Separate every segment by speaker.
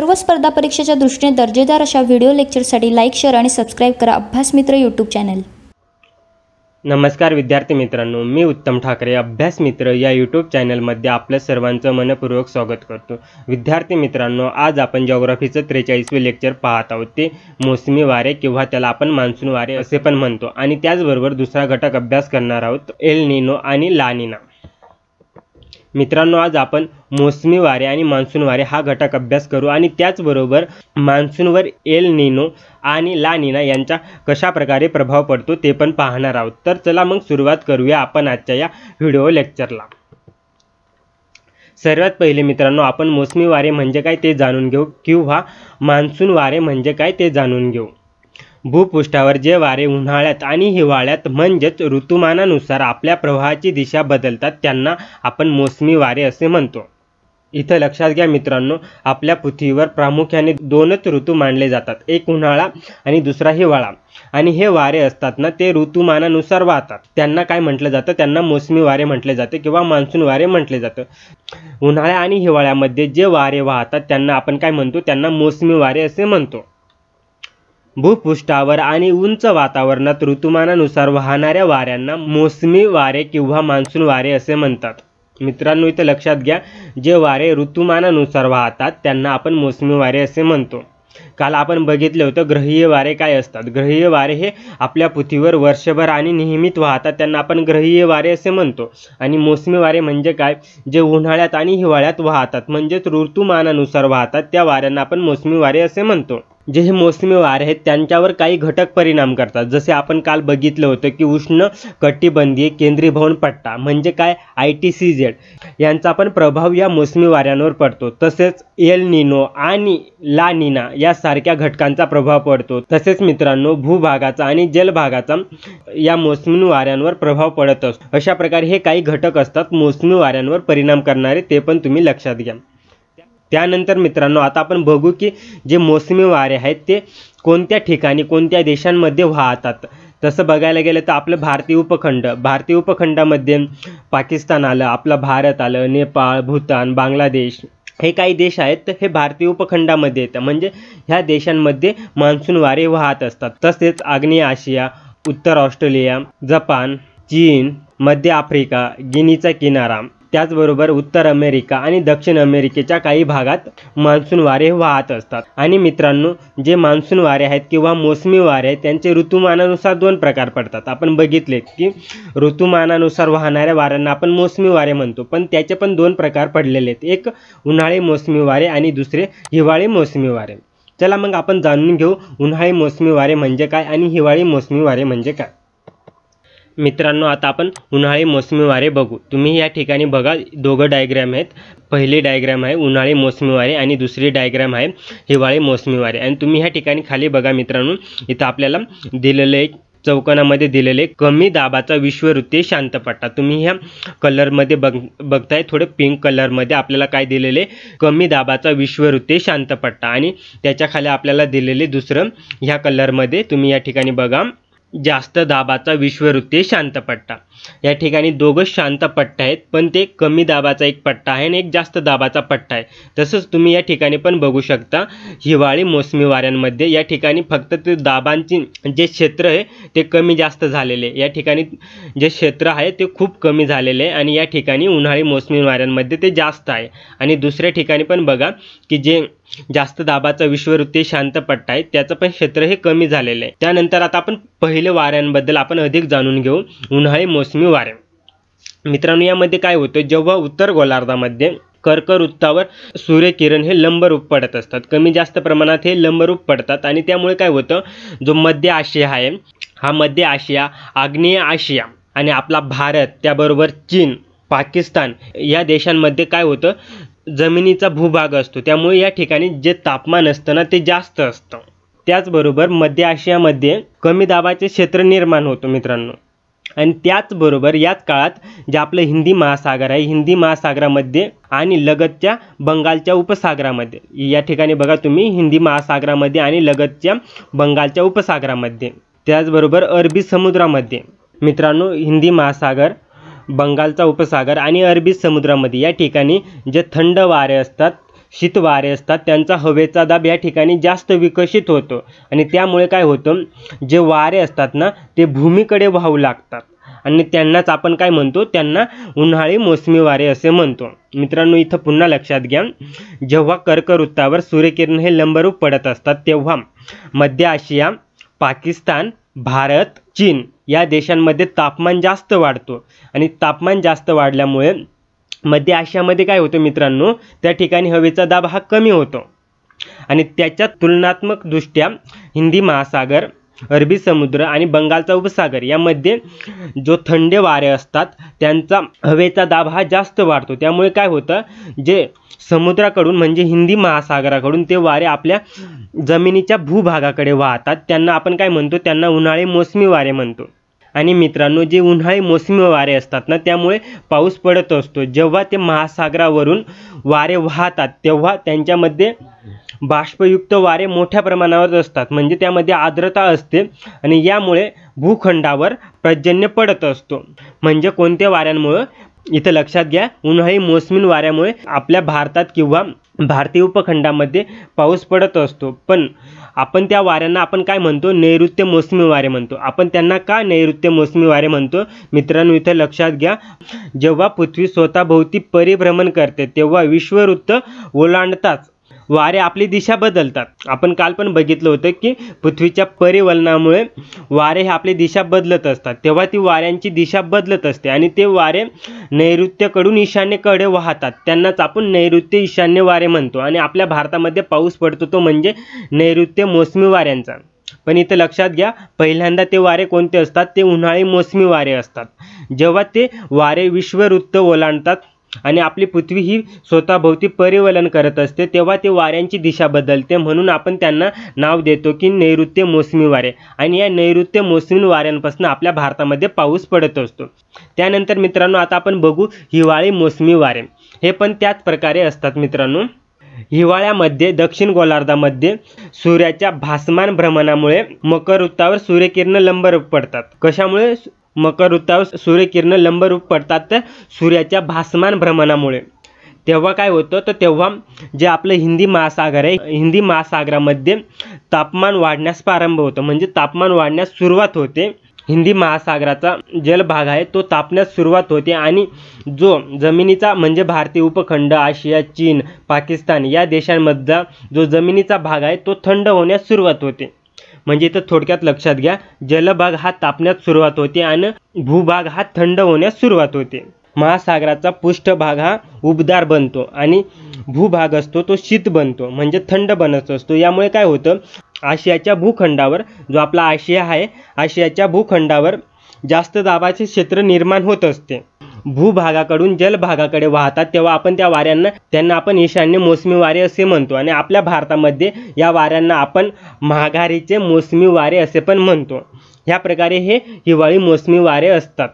Speaker 1: सर्व स्पर्धा परीक्षेच्या दृष्टीने दर्जेदार अशा व्हिडिओ लेक्चरसाठी लाईक शेअर आणि सबस्क्राईब करा अभ्यास मित्र यूट्यूब चॅनल नमस्कार विद्यार्थी मित्रांनो मी उत्तम ठाकरे अभ्यास मित्र या यूट्यूब चॅनलमध्ये आपलं सर्वांचं मनपूर्वक स्वागत करतो विद्यार्थी मित्रांनो आज आपण जॉग्राफीचं त्रेचाळीसवे लेक्चर पाहत आहोत ते मोसमी वारे किंवा त्याला आपण मान्सून वारे असे पण म्हणतो आणि त्याचबरोबर दुसरा घटक अभ्यास करणार आहोत एल निनो आणि लानिना मित्रांनो आज आपण मोसमी वारे आणि मान्सून वारे हा घटक अभ्यास करू आणि त्याचबरोबर मान्सूनवर एल निनो आणि ला निना यांचा कशा प्रकारे प्रभाव पडतो ते पण पाहणार आहोत तर चला मग सुरुवात करूया आपण आजच्या या व्हिडिओ लेक्चरला सर्वात पहिले मित्रांनो आपण मोसमी वारे म्हणजे काय ते जाणून घेऊ किंवा मान्सून वारे म्हणजे काय ते जाणून घेऊ भूपृष्ठावर जे वारे उन्हाळ्यात आणि हिवाळ्यात म्हणजेच ऋतुमानानुसार आपल्या प्रवाहाची दिशा बदलतात त्यांना आपण मोसमी वारे असे म्हणतो इथं लक्षात घ्या मित्रांनो आपल्या पृथ्वीवर प्रामुख्याने दोनच ऋतू मानले जातात एक उन्हाळा आणि दुसरा हिवाळा आणि हे वारे असतात ना ते ऋतुमानानुसार वाहतात त्यांना काय म्हटलं जातं त्यांना मोसमी वारे म्हटले जाते किंवा मान्सून वारे म्हटले जातं उन्हाळ्या आणि हिवाळ्यामध्ये जे वारे वाहतात त्यांना आपण काय म्हणतो त्यांना मोसमी वारे असे म्हणतो भूपृष्ठावर आणि उंच वातावरणात ऋतुमानानुसार वाहणाऱ्या वाऱ्यांना मोसमी वारे किंवा मान्सून वारे असे म्हणतात मित्रांनो इथं लक्षात घ्या जे वारे ऋतुमानानुसार वाहतात त्यांना आपण मोसमी वारे असे म्हणतो काल आपण बघितलं होतं ग्रहीय वारे काय असतात ग्रहीय वारे हे आपल्या पृथ्वीवर वर्षभर आणि नियमित वाहतात त्यांना आपण ग्रहीय वारे असे म्हणतो आणि मोसमी वारे म्हणजे काय जे उन्हाळ्यात आणि हिवाळ्यात वाहतात म्हणजेच ऋतुमानानुसार वाहतात त्या वाऱ्यांना आपण मोसमी वारे असे म्हणतो जे हे मोसमी वारे आहेत त्यांच्यावर काही घटक परिणाम करतात जसे आपण काल बघितलं होतं की उष्ण कटिबंधीय केंद्रीय भवन पट्टा म्हणजे काय आय टी सी झेड यांचा पण प्रभाव या मोसमी वाऱ्यांवर पडतो तसेच एल निनो आणि ला निना यासारख्या घटकांचा प्रभाव पडतो तसेच मित्रांनो भूभागाचा आणि जलभागाचा या मोसमी वाऱ्यांवर प्रभाव पडत असतो अशा प्रकारे हे काही घटक असतात मोसमी वाऱ्यांवर परिणाम करणारे ते पण तुम्ही लक्षात घ्या त्यानंतर मित्रांनो आता आपण बघू की जे मोसमी वारे आहेत ते कोणत्या ठिकाणी कोणत्या देशांमध्ये वाहतात तसं बघायला गेलं तर आपलं भारतीय उपखंड भारतीय उपखंडामध्ये पाकिस्तान आलं आपला भारत आलं नेपाळ भूतान बांगलादेश हे काही देश आहेत तर हे भारतीय उपखंडामध्ये येतं म्हणजे ह्या देशांमध्ये मान्सून वारे वाहत असतात तसेच आग्नेय आशिया उत्तर ऑस्ट्रेलिया जपान चीन मध्य आफ्रिका गिनीचा किनारा त्याचबरोबर उत्तर अमेरिका आणि दक्षिण अमेरिकेच्या काही भागात मान्सून वारे वाहत असतात आणि मित्रांनो जे मान्सून वारे आहेत किंवा मोसमी वारे आहेत त्यांचे ऋतुमानानुसार दोन प्रकार पडतात आपण बघितले की ऋतुमानानुसार वाहणाऱ्या वाऱ्यांना आपण मोसमी वारे म्हणतो पण त्याचे पण दोन प्रकार पडलेले आहेत एक उन्हाळी मोसमी वारे आणि दुसरे हिवाळी मोसमी वारे चला मग आपण जाणून घेऊ उन्हाळी मोसमी वारे म्हणजे काय आणि हिवाळी मोसमी वारे म्हणजे काय मित्रांनो आता आपण उन्हाळी मोसमी वारे बघू तुम्ही या ठिकाणी बघा दोघं डायग्रॅम आहेत पहिली डायग्रॅम आहे उन्हाळी मोसमी वारे आणि दुसरी डायग्रॅम आहे हिवाळी मोसमी वारे आणि तुम्ही ह्या ठिकाणी खाली बघा मित्रांनो इथं आपल्याला दिलेले एक दिलेले कमी दाबाचा शांत शांतपट्टा तुम्ही ह्या कलरमध्ये बघ बघताय थोडे पिंक कलरमध्ये आपल्याला काय दिलेले कमी दाबाचा शांत शांतपट्टा आणि त्याच्या खाली आपल्याला दिलेले दुसरं ह्या कलरमध्ये तुम्ही या ठिकाणी बघा जास्त दाबाचा शांत शांतपट्टा या ठिकाणी दोघं शांत पट्टा आहेत पण ते कमी दाबाचा एक पट्टा आहे आणि एक जास्त दाबाचा पट्टा आहे तसंच तुम्ही या ठिकाणी पण बघू शकता हिवाळी मोसमी वाऱ्यांमध्ये या ठिकाणी फक्त ते दाबांची जे क्षेत्र आहे ते कमी जास्त झालेले या ठिकाणी जे क्षेत्र आहे ते खूप कमी झालेले आहे आणि या ठिकाणी उन्हाळी मोसमी वाऱ्यांमध्ये ते जास्त आहे आणि दुसऱ्या ठिकाणी पण बघा की जे जास्त दाबाचा विश्ववृत्तीय शांत पट्टा आहे त्याचं पण क्षेत्र हे कमी झालेलं आहे त्यानंतर आता आपण पहिले वाऱ्यांबद्दल आपण अधिक जाणून घेऊ उन्हाळी मोसमी वारे मित्रांनो यामध्ये काय होतं जेव्हा उत्तर गोलार्धामध्ये कर्कवृत्तावर सूर्यकिरण हे लंबरूप पडत असतात कमी जास्त प्रमाणात हे लंबरूप पडतात आणि त्यामुळे काय होतं जो मध्य आशिया आहे हा मध्य आशिया आग्नेय आशिया आणि आपला भारत त्याबरोबर चीन पाकिस्तान या देशांमध्ये काय होतं जमिनीचा भूभाग असतो त्यामुळे या ठिकाणी जे तापमान असतं ना ते जास्त असतं त्याचबरोबर मध्य आशियामध्ये कमी दाबाचे क्षेत्र निर्माण होतो मित्रांनो आणि त्याचबरोबर याच काळात जे आपलं हिंदी महासागर आहे हिंदी महासागरामध्ये आणि लगतच्या बंगालच्या उपसागरामध्ये या ठिकाणी बघा तुम्ही हिंदी महासागरामध्ये आणि लगतच्या बंगालच्या उपसागरामध्ये त्याचबरोबर अरबी समुद्रामध्ये मित्रांनो हिंदी महासागर बंगालचा उपसागर आणि अरबी समुद्रामध्ये या ठिकाणी जे थंड वारे असतात शीत वारे असतात त्यांचा हवेचा दाब या ठिकाणी जास्त विकसित होतो आणि त्यामुळे काय होतं जे वारे असतात ना ते भूमीकडे वाहू लागतात आणि त्यांनाच आपण काय म्हणतो त्यांना उन्हाळी मोसमी वारे असे म्हणतो मित्रांनो इथं पुन्हा लक्षात घ्या जेव्हा कर्कवृत्तावर सूर्यकिरण हे लंबरूप पडत असतात तेव्हा मध्य आशिया पाकिस्तान भारत चीन या देशांमध्ये तापमान जास्त वाढतो आणि तापमान जास्त वाढल्यामुळे मध्य आशियामध्ये काय होतं मित्रांनो त्या ठिकाणी हवेचा दाब हा कमी होतो आणि त्याच्या तुलनात्मकदृष्ट्या हिंदी महासागर अरबी समुद्र आणि बंगालचा उपसागर यामध्ये जो थंड वारे असतात त्यांचा हवेचा दाब हा जास्त वाढतो त्यामुळे काय होतं जे समुद्राकडून म्हणजे हिंदी महासागराकडून ते वारे आपल्या जमिनीच्या भूभागाकडे वाहतात त्यांना आपण काय म्हणतो त्यांना उन्हाळे मोसमी वारे म्हणतो आणि मित्रांनो जे उन्हाळी मोसमी वारे असतात ना त्यामुळे पाऊस पडत असतो जेव्हा ते महासागरावरून वारे वाहतात तेव्हा त्यांच्यामध्ये बाष्पयुक्त वारे मोठ्या प्रमाणावर असतात म्हणजे त्यामध्ये आर्द्रता असते आणि यामुळे भूखंडावर पर्जन्य पडत असतो म्हणजे कोणत्या वाऱ्यांमुळे इथं लक्षात घ्या उन्हाळी मोसमी वाऱ्यामुळे आपल्या भारतात किंवा भारतीय उपखंडामध्ये पाऊस पडत असतो पण आपण त्या वाऱ्यांना आपण काय म्हणतो नैऋत्य मोसमी वारे म्हणतो आपण त्यांना का नैऋत्य मोसमी वारे म्हणतो मित्रांनो इथं लक्षात घ्या जेव्हा पृथ्वी स्वतःभोवती परिभ्रमण करते तेव्हा विश्ववृत्त ओलांडताच वारे आपली दिशा बदलतात आपण काल पण बघितलं होतं की पृथ्वीच्या परिवलनामुळे वारे हे आपली दिशा बदलत असतात तेव्हा ती वाऱ्यांची दिशा बदलत असते आणि ते वारे नैऋत्यकडून ईशान्येकडे वाहतात त्यांनाच आपण नैऋत्य ईशान्य वारे म्हणतो आणि आपल्या भारतामध्ये पाऊस पडतो तो म्हणजे नैऋत्य मोसमी वाऱ्यांचा पण इथं लक्षात घ्या पहिल्यांदा ते वारे कोणते असतात ते उन्हाळी मोसमी वारे असतात जेव्हा ते वारे विश्ववृत्त ओलांडतात आणि आपली पृथ्वी ही स्वतःभोवती परिवलन करत असते तेव्हा ते वाऱ्यांची दिशा बदलते म्हणून आपण त्यांना नाव देतो की नैऋत्य मोसमी वारे आणि या नैऋत्य मोसमी वाऱ्यांपासून आपल्या भारतामध्ये पाऊस पडत असतो त्यानंतर मित्रांनो आता आपण बघू हिवाळी मोसमी वारे हे पण त्याच प्रकारे असतात मित्रांनो हिवाळ्यामध्ये दक्षिण गोलार्धामध्ये सूर्याच्या भासमान भ्रमणामुळे मकर वृत्तावर सूर्यकिरण लंबर पडतात कशामुळे मकर ऋतावर सूर्यकिरण लंबरूप पडतात सूर्याच्या भासमान भ्रमणामुळे तेव्हा काय होतं तर तेव्हा जे आपलं हिंदी महासागर आहे हिंदी महासागरामध्ये तापमान वाढण्यास प्रारंभ होतो म्हणजे तापमान वाढण्यास सुरुवात होते हिंदी महासागराचा जल भाग आहे तो तापण्यास सुरुवात होते आणि जो जमिनीचा म्हणजे भारतीय उपखंड आशिया चीन पाकिस्तान या देशांमधला जो जमिनीचा भाग आहे तो थंड होण्यास सुरुवात होते म्हणजे इथं थोडक्यात लक्षात घ्या जलभाग हा तापण्यास सुरुवात होते आणि भूभाग हा थंड होण्यास सुरुवात होते महासागराचा पृष्ठभाग हा उबदार बनतो आणि भूभाग असतो तो शीत बनतो म्हणजे थंड बनत असतो यामुळे काय होतं आशियाच्या भूखंडावर जो आपला आशिया आहे आशियाच्या भूखंडावर जास्त दाबाचे क्षेत्र निर्माण होत असते भूभागाकडून भागाकडे वाहतात तेव्हा आपण त्या वाऱ्यांना त्यांना आपण ईशान्य मोसमी वारे असे म्हणतो आणि आपल्या भारतामध्ये या वाऱ्यांना आपण महागारीचे मोसमी वारे असे पण म्हणतो ह्या प्रकारे हे हिवाळी मोसमी वारे असतात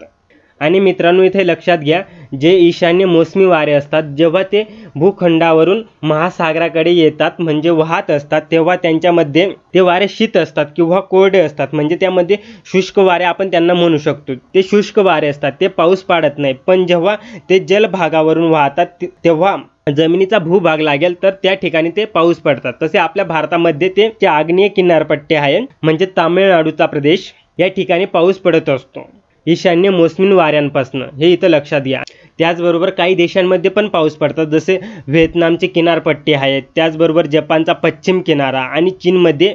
Speaker 1: आणि मित्रांनो इथे लक्षात घ्या जे ईशान्य मोसमी वारे असतात जेव्हा ते भूखंडावरून महासागराकडे येतात म्हणजे वाहत असतात तेव्हा त्यांच्यामध्ये ते वारे शीत असतात किंवा कोरडे असतात म्हणजे त्यामध्ये शुष्क वारे आपण त्यांना म्हणू शकतो ते शुष्क वारे असतात ते पाऊस पाडत नाही पण जेव्हा ते जलभागावरून वाहतात तेव्हा जमिनीचा भूभाग लागेल तर त्या ठिकाणी ते पाऊस पडतात तसे आपल्या भारतामध्ये ते आग्नेय किनारपट्टी आहे म्हणजे तामिळनाडूचा प्रदेश या ठिकाणी पाऊस पडत असतो ईशान्य मोसमी वाऱ्यांपासून हे इथं लक्षात घ्या त्याचबरोबर काही देशांमध्ये पण पाऊस पडतात जसे व्हिएतनामची किनारपट्टी आहे त्याचबरोबर जपानचा पश्चिम किनारा आणि चीनमध्ये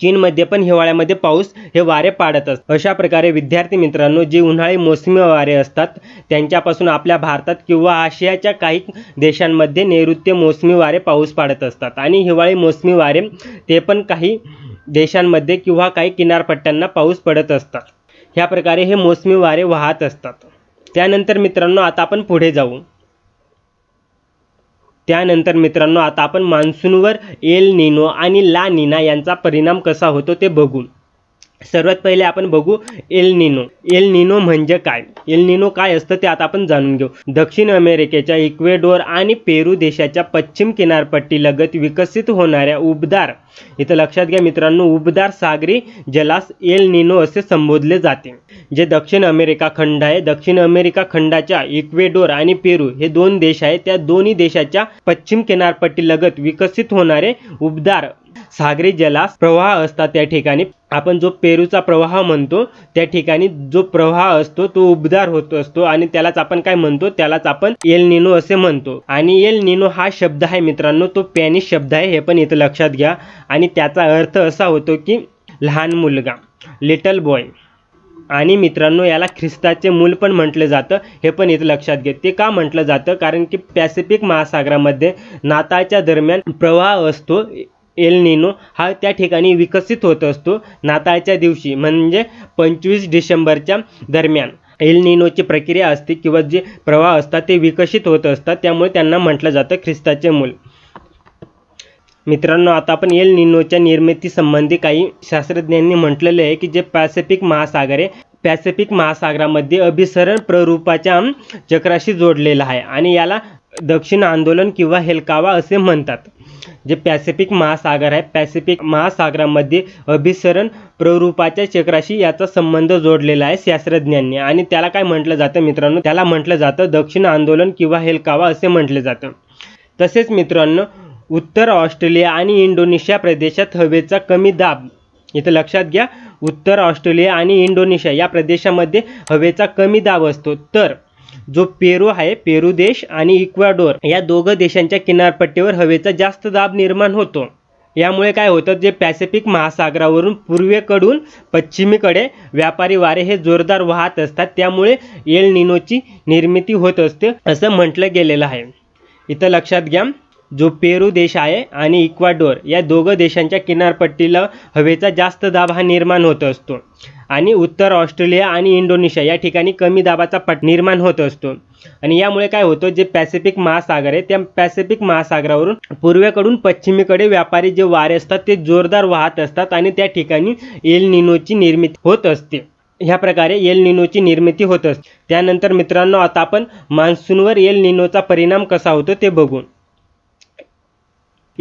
Speaker 1: चीनमध्ये पण हिवाळ्यामध्ये पाऊस हे वारे पाडत असतात अशा प्रकारे विद्यार्थी मित्रांनो जे उन्हाळी मोसमी वारे असतात त्यांच्यापासून आपल्या भारतात किंवा आशियाच्या काही देशांमध्ये नैऋत्य मोसमी वारे पाऊस पाडत असतात आणि हिवाळी मोसमी वारे ते पण काही देशांमध्ये किंवा काही किनारपट्ट्यांना पाऊस पडत असतात ह्या प्रकारे हे मोसमी वारे वाहत असतात त्यानंतर मित्रांनो आता आपण पुढे जाऊ त्यानंतर मित्रांनो आता आपण मान्सूनवर एल निनो आणि ला निना यांचा परिणाम कसा होतो ते बघू सर्वात पहिले आपण बघू एल निनो एल निनो म्हणजे काय एल निनो काय असतं ते आता आपण जाणून घेऊ दक्षिण अमेरिकेच्या इक्वेडोर आणि पेरू देशाच्या पश्चिम किनारपट्टी लगत विकसित होणाऱ्या उबदार इथं लक्षात घ्या मित्रांनो उबदार सागरी जलास एल निनो असे संबोधले जाते जे दक्षिण अमेरिका खंड आहे दक्षिण अमेरिका खंडाच्या इक्वेडोर आणि पेरू हे दोन देश आहेत त्या दोन्ही देशाच्या पश्चिम किनारपट्टी लगत विकसित होणारे उबदार सागरी जलास प्रवाह असतात त्या ठिकाणी आपण जो पेरूचा प्रवाह म्हणतो त्या ठिकाणी जो प्रवाह असतो तो उबदार होत असतो आणि त्यालाच आपण काय म्हणतो त्यालाच आपण एल निनो असे म्हणतो आणि एल निनो हा शब्द आहे मित्रांनो तो पॅनिश शब्द आहे हे पण इथं लक्षात घ्या आणि त्याचा अर्थ असा होतो की लहान मुलगा लिटल बॉय आणि मित्रांनो याला ख्रिस्ताचे मूल पण म्हटलं जातं हे पण इथं लक्षात घ्या ते का म्हटलं जातं कारण की पॅसिफिक महासागरामध्ये नाताळच्या दरम्यान प्रवाह असतो एल निनो हा त्या ठिकाणी विकसित होत असतो नाताळच्या दिवशी म्हणजे पंचवीस डिसेंबरच्या दरम्यान एल निनोची प्रक्रिया असते किंवा जे प्रवाह असतात ते विकसित होत असतात त्यामुळे त्यांना म्हटलं जातं ख्रिस्ताचे मूल मित्रांनो आता आपण एल निनोच्या निर्मितीसंबंधी काही शास्त्रज्ञांनी म्हटलेले आहे की जे पॅसिफिक महासागर आहे पॅसिफिक महासागरामध्ये अभिसरण प्ररूपाच्या चक्राशी जोडलेला आहे आणि याला दक्षिण आंदोलन किंवा हेलकावा असे म्हणतात जे पॅसिफिक महासागर आहे पॅसिफिक महासागरामध्ये अभिसरण प्ररूपाच्या चक्राशी याचा संबंध जोडलेला आहे शास्त्रज्ञांनी आणि त्याला काय म्हटलं जातं मित्रांनो त्याला म्हटलं जातं दक्षिण आंदोलन किंवा हेलकावा असे म्हटलं जातं तसेच मित्रांनो उत्तर ऑस्ट्रेलिया आणि इंडोनेशिया प्रदेशात हवेचा कमी दाब इथं लक्षात घ्या उत्तर ऑस्ट्रेलिया आणि इंडोनेशिया या प्रदेशामध्ये हवेचा कमी दाब असतो तर जो पेरू आहे पेरू देश आणि इक्वाडोर या दोघं देशांच्या किनारपट्टीवर हवेचा जास्त दाब निर्माण होतो यामुळे काय होतं जे पॅसिफिक महासागरावरून पूर्वेकडून पश्चिमेकडे व्यापारी वारे हे जोरदार वाहत असतात त्यामुळे एल निनोची निर्मिती होत असते असं म्हटलं गेलेलं आहे इथं लक्षात घ्या जो पेरू देश आहे आणि इक्वाडोर या दोघं देशांच्या किनारपट्टीला हवेचा जास्त दाब हा निर्माण होत असतो आणि उत्तर ऑस्ट्रेलिया आणि इंडोनेशिया या ठिकाणी कमी दाबाचा पट निर्माण होत असतो आणि यामुळे काय होतं जे पॅसिफिक महासागर आहे त्या पॅसिफिक महासागरावरून पूर्वेकडून पश्चिमेकडे व्यापारी जे वारे असतात ते जोरदार वाहत असतात आणि त्या ठिकाणी एल निनोची निर्मिती होत असते ह्या प्रकारे एल निनोची निर्मिती होत असते त्यानंतर मित्रांनो आता आपण मान्सूनवर एल निनोचा परिणाम कसा होतो ते बघू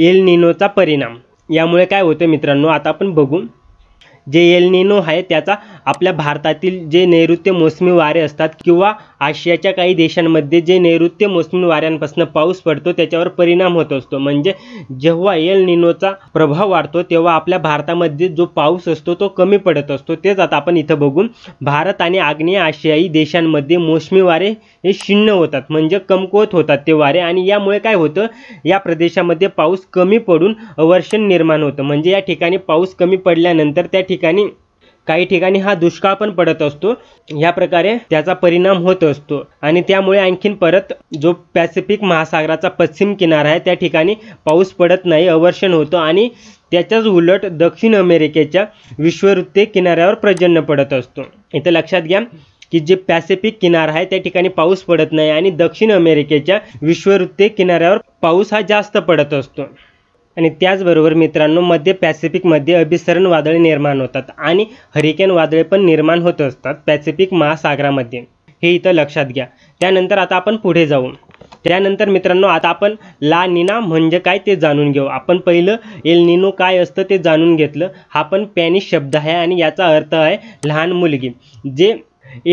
Speaker 1: एल निनोचा परिणाम यामुळे काय होतं मित्रांनो आता आपण बघू जे एलनिनो आहे त्याचा आपल्या भारतातील जे नैऋत्य मोसमी वारे असतात किंवा आशियाच्या काही देशांमध्ये जे नैऋत्य मोसमी वाऱ्यांपासून पाऊस पडतो त्याच्यावर परिणाम होत असतो म्हणजे जेव्हा एल निनोचा प्रभाव वाढतो तेव्हा आपल्या भारतामध्ये जो पाऊस असतो तो कमी पडत असतो तेच आता आपण इथं बघून भारत आणि आग्नेय आशियाई देशांमध्ये मोसमी वारे हे शिन्न होतात म्हणजे कमकुवत होतात ते वारे आणि यामुळे काय होतं या प्रदेशामध्ये पाऊस कमी पडून अवर्षण निर्माण होतं म्हणजे या ठिकाणी पाऊस कमी पडल्यानंतर त्या ठिकाणी ठिकाणी काही ठिकाणी हा दुष्काळ पण पडत असतो या प्रकारे त्याचा परिणाम होत असतो आणि त्यामुळे आणखीन परत जो पॅसिफिक महासागराचा पश्चिम किनारा आहे त्या ठिकाणी पाऊस पडत नाही अवर्षण होतो आणि त्याच्याच उलट दक्षिण अमेरिकेच्या विश्ववृत्ती किनाऱ्यावर प्रजन्य पडत असतो इथं लक्षात घ्या की जे पॅसिफिक किनारा आहे त्या ठिकाणी पाऊस पडत नाही आणि दक्षिण अमेरिकेच्या विश्ववृत्ती किनाऱ्यावर पाऊस हा जास्त पडत असतो आणि त्याचबरोबर मित्रांनो मध्य पॅसिफिकमध्ये अभिसरण वादळे निर्माण होतात आणि हरिकेन वादळे पण निर्माण होत असतात पॅसिफिक महासागरामध्ये हे इथं लक्षात घ्या त्यानंतर आता आपण पुढे जाऊ त्यानंतर मित्रांनो आता आपण ला निना म्हणजे काय ते जाणून घेऊ आपण पहिलं एल निनो काय असतं ते जाणून घेतलं हा पण पॅनिश शब्द आहे आणि याचा अर्थ आहे लहान मुलगी जे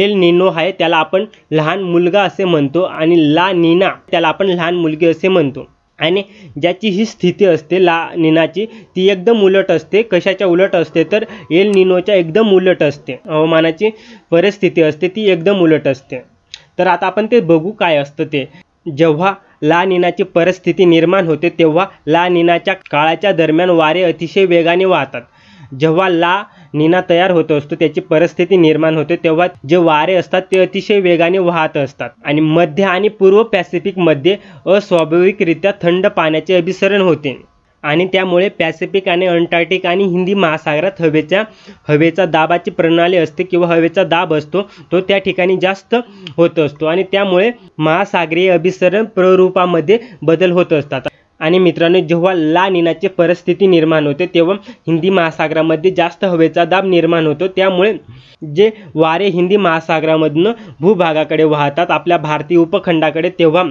Speaker 1: एल निनो आहे त्याला आपण लहान मुलगा असे म्हणतो आणि ला निना त्याला आपण लहान मुलगी असे म्हणतो आणि ज्याची ही स्थिती असते ला निनाची ती एकदम उलट असते कशाच्या उलट असते तर एल निनोच्या एकदम उलट असते हवामानाची परिस्थिती असते ती एकदम उलट असते तर आता आपण ते बघू काय असतं ते जेव्हा ला निनाची परिस्थिती निर्माण होते तेव्हा ला निनाच्या काळाच्या दरम्यान वारे अतिशय वेगाने वाहतात जेव्हा ला निना तयार होत असतो त्याची परिस्थिती निर्माण होते तेव्हा जे वारे असतात ते अतिशय वेगाने वाहत असतात आणि मध्य आणि पूर्व पॅसिफिक पॅसिफिकमध्ये अस्वाभाविकरित्या थंड पाण्याचे अभिसरण होते आणि त्यामुळे पॅसिफिक आणि अंटार्क्टिक आणि हिंदी महासागरात हवेच्या हवेचा दाबाची प्रणाली असते किंवा हवेचा दाब असतो तो त्या ठिकाणी जास्त होत असतो आणि त्यामुळे महासागरीय अभिसरण प्ररूपामध्ये बदल होत असतात आणि मित्रांनो जेव्हा ला निनाची परिस्थिती निर्माण होते तेव्हा हिंदी महासागरामध्ये जास्त हवेचा दाब निर्माण होतो त्यामुळे जे वारे हिंदी महासागरामधनं भूभागाकडे वाहतात आपल्या भारतीय उपखंडाकडे तेव्हा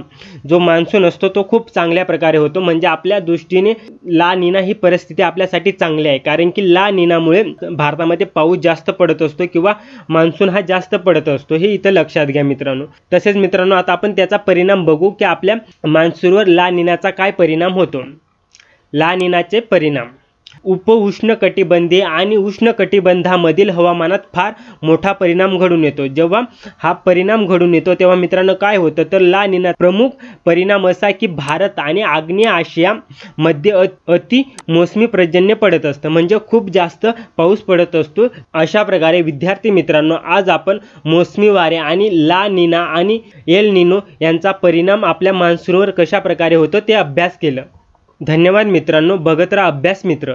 Speaker 1: जो मान्सून असतो तो खूप चांगल्या प्रकारे होतो म्हणजे आपल्या दृष्टीने ला निना ही परिस्थिती आपल्यासाठी चांगली आहे कारण की ला निनामुळे भारतामध्ये पाऊस जास्त पडत असतो किंवा मान्सून हा जास्त पडत असतो हे इथं लक्षात घ्या मित्रांनो तसेच मित्रांनो आता आपण त्याचा परिणाम बघू की आपल्या मान्सूनवर ला निनाचा काय परिणाम परिणाम होतो ला निनाचे परिणाम कटिबंधीय आणि उष्ण कटिबंधामधील हवामानात फार मोठा परिणाम घडून येतो जेव्हा हा परिणाम घडून येतो तेव्हा मित्रांनो काय होतं तर ला निना प्रमुख परिणाम असा की भारत आणि आग्नेय आशिया मध्ये अति मोसमी पर्जन्य पडत असतं म्हणजे खूप जास्त पाऊस पडत असतो अशा प्रकारे विद्यार्थी मित्रांनो आज आपण मोसमी वारे आणि ला निना आणि एल निनो यांचा परिणाम आपल्या मान्सूनवर कशा प्रकारे होतो ते अभ्यास केलं धन्यवाद मित्रांनो बघत राहा अभ्यास मित्र